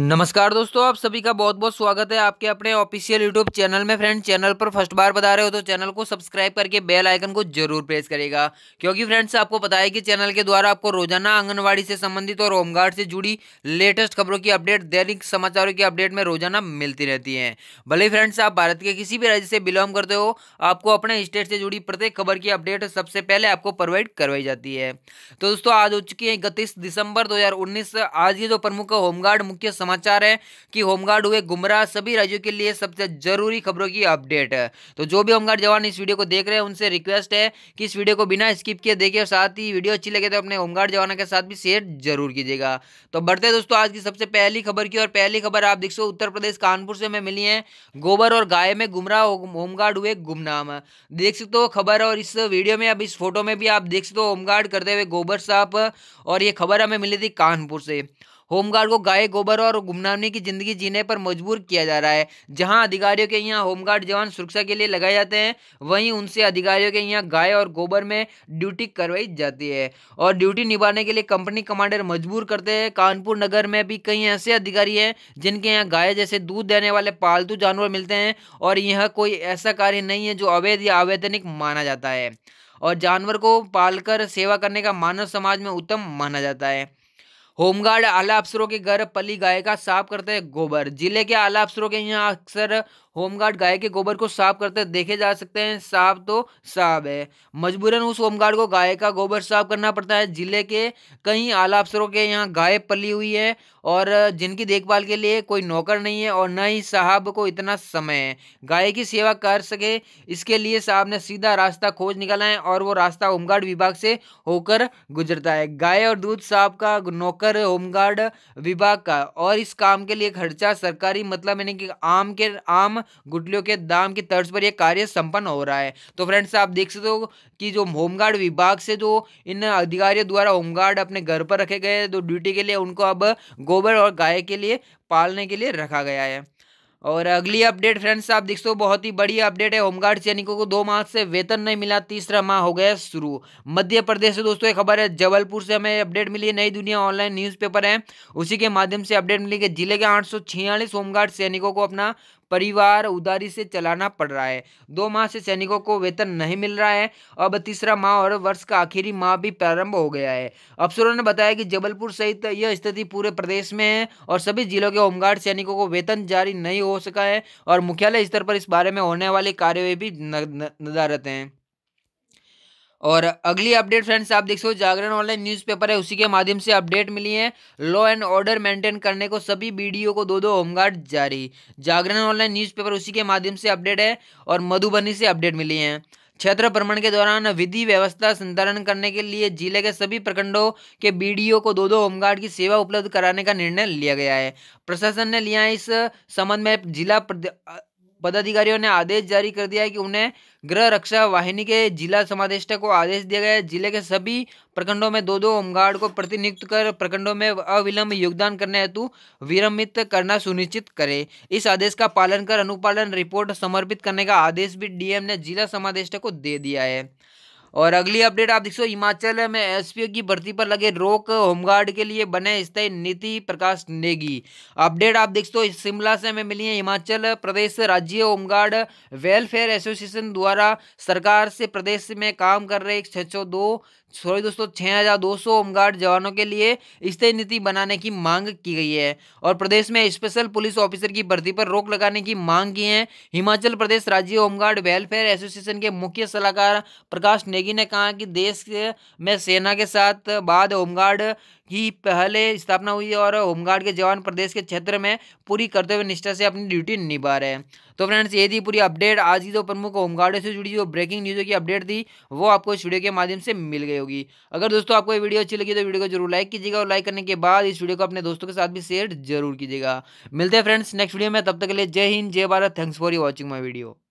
नमस्कार दोस्तों आप सभी का बहुत बहुत स्वागत है आपके अपने ऑफिशियल यूट्यूब चैनल में फ्रेंड चैनल पर फर्स्ट बार बता रहे हो तो चैनल को सब्सक्राइब करके बेल आइकन को जरूर प्रेस करेगा क्योंकि फ्रेंड्स आपको पता है कि चैनल के द्वारा आपको रोजाना आंगनवाड़ी से संबंधित और होमगार्ड से जुड़ी लेटेस्ट खबरों की अपडेट दैनिक समाचारों की अपडेट में रोजाना मिलती रहती है भले फ्रेंड्स आप भारत के किसी भी राज्य से बिलोंग करते हो आपको अपने स्टेट से जुड़ी प्रत्येक खबर की अपडेट सबसे पहले आपको प्रोवाइड करवाई जाती है तो दोस्तों आज हो चुकी है इकतीस दिसंबर दो आज ये जो प्रमुख होमगार्ड मुख्य समाचार है कि होमगार्ड हुए गुमराह सभी राज्यों के लिए सबसे जरूरी खबरों की अपडेट है तो जो भी होमगार्ड जवान इस वीडियो को देख रहे हैं उनसे रिक्वेस्ट है कि इस वीडियो को बिना स्किप किए देखिए और साथ ही वीडियो अच्छी लगे तो अपने होमगार्ड जवानों के साथ भी शेयर जरूर कीजिएगा तो बढ़ते दोस्तों आज की सबसे पहली खबर की और पहली खबर आप देख सो उत्तर प्रदेश कानपुर से हमें मिली है गोबर और गाय में गुमराह होमगार्ड हुए गुमनाम देख सकते हो खबर और इस वीडियो में अब इस फोटो में भी आप देख सकते हो होमगार्ड करते हुए गोबर साहब और ये खबर हमें मिली थी कानपुर से होमगार्ड को गाय गोबर और गुमनामी की जिंदगी जीने पर मजबूर किया जा रहा है जहां अधिकारियों के यहाँ होमगार्ड जवान सुरक्षा के लिए लगाए जाते हैं वहीं उनसे अधिकारियों के यहाँ गाय और गोबर में ड्यूटी करवाई जाती है और ड्यूटी निभाने के लिए कंपनी कमांडर मजबूर करते हैं कानपुर नगर में भी कई ऐसे अधिकारी हैं जिनके यहाँ गाय जैसे दूध देने वाले पालतू जानवर मिलते हैं और यह कोई ऐसा कार्य नहीं है जो अवैध या आवेदनिक माना जाता है और जानवर को पालकर सेवा करने का मानव समाज में उत्तम माना जाता है होमगार्ड आला अफसरों के घर पली गाय का साफ करते हैं गोबर जिले के आला अफसरों के यहाँ अक्सर होमगार्ड गाय के गोबर को साफ करते देखे जा सकते हैं साफ तो साफ है मजबूरन उस होमगार्ड को गाय का गोबर साफ करना पड़ता है जिले के कई आला अफसरों के यहाँ गाय पली हुई है और जिनकी देखभाल के लिए कोई नौकर नहीं है और न ही साहब को इतना समय है गाय की सेवा कर सके इसके लिए साहब ने सीधा रास्ता खोज निकाला है और वो रास्ता होमगार्ड विभाग से होकर गुजरता है गाय और दूध साहब का नौकर होमगार्ड विभाग का और इस काम के लिए खर्चा सरकारी मतलब यानी कि आम के आम गुटलियों के दाम की तर्ज पर यह कार्य संपन्न हो रहा है तो फ्रेंड्स आप देख सकते हो कि जो होमगार्ड विभाग से जो इन अधिकारियों द्वारा होमगार्ड अपने घर पर रखे गए जो ड्यूटी के लिए उनको अब गो गोबर और गाय के लिए पालने के लिए रखा गया है और अगली अपडेट फ्रेंड्स आप देख सो बहुत ही बड़ी अपडेट है होमगार्ड सैनिकों को दो माह से वेतन नहीं मिला तीसरा माह हो गया शुरू मध्य प्रदेश से दोस्तों एक खबर है जबलपुर से हमें अपडेट मिली है नई दुनिया ऑनलाइन न्यूज़पेपर है उसी के माध्यम से अपडेट मिली कि जिले के आठ सौ होमगार्ड सैनिकों को अपना परिवार उदारी से चलाना पड़ रहा है दो माह से सैनिकों को वेतन नहीं मिल रहा है अब तीसरा माह और वर्ष का आखिरी माह भी प्रारंभ हो गया है अफसरों ने बताया कि जबलपुर सहित यह स्थिति पूरे प्रदेश में है और सभी जिलों के होमगार्ड सैनिकों को वेतन जारी नहीं हो सका है और मुख्यालय स्तर पर इस बारे में होने वाली कार्य भी नदारत हैं और अगली अपडेट फ्रेंड्स आप देख सो जागरण ऑनलाइन न्यूज़पेपर है उसी के माध्यम से अपडेट मिली है लॉ एंड ऑर्डर मेंटेन करने को सभी बीडीओ को दो दो होमगार्ड जारी जागरण ऑनलाइन न्यूज़पेपर उसी के माध्यम से अपडेट है और मधुबनी से अपडेट मिली है क्षेत्र भ्रमण के दौरान विधि व्यवस्था संचालन करने के लिए जिले के सभी प्रखंडों के बीडीओ को दो दो होमगार्ड की सेवा उपलब्ध कराने का निर्णय लिया गया है प्रशासन ने लिया इस संबंध में जिला पदाधिकारियों ने आदेश जारी कर दिया है कि उन्हें गृह रक्षा वाहिनी के जिला समादेष्टक को आदेश दिया गया है जिले के सभी प्रखंडों में दो दो होमगार्ड को प्रतिनियुक्त कर प्रखंडों में अविलंब योगदान करने हेतु विरमित करना सुनिश्चित करे इस आदेश का पालन कर अनुपालन रिपोर्ट समर्पित करने का आदेश भी डीएम ने जिला समादेष्टक को दे दिया है और अगली अपडेट आप देख सो हिमाचल में एसपीओ की भर्ती पर लगे रोक होमगार्ड के लिए बने स्थायी नीति प्रकाश नेगी अपडेट आप देख सो शिमला से हमें मिली है हिमाचल प्रदेश राज्य होमगार्ड वेलफेयर एसोसिएशन द्वारा सरकार से प्रदेश में काम कर रहे छः सौ दो सॉरी दोस्तों छः हज़ार दो सौ होमगार्ड जवानों के लिए स्थायी नीति बनाने की मांग की गई है और प्रदेश में स्पेशल पुलिस ऑफिसर की भर्ती पर रोक लगाने की मांग की है हिमाचल प्रदेश राज्य होमगार्ड वेलफेयर एसोसिएशन के मुख्य सलाहकार प्रकाश नेगी नेगी ने कहा कि देश में सेना के साथ बाद होमगार्ड की पहले स्थापना हुई है और होमगार्ड के जवान प्रदेश के क्षेत्र में पूरी करते हुए निष्ठा से अपनी ड्यूटी निभा रहे हैं तो फ्रेंड्स ये थी पूरी अपडेट आज की जो प्रमुख होमगार्ड से जुड़ी जो ब्रेकिंग न्यूज़ों की अपडेट थी वो आपको इस वीडियो के माध्यम से मिल गई होगी अगर दोस्तों आपको ये वीडियो अच्छी लगी तो वीडियो को जरूर लाइक कीजिएगा और लाइक करने के बाद इस वीडियो को अपने दोस्तों के साथ भी शेयर जरूर कीजिएगा मिलते हैं फ्रेंड्स नेक्स्ट वीडियो में तब तक के लिए जय हिंद जय Bharat thanks for you watching my video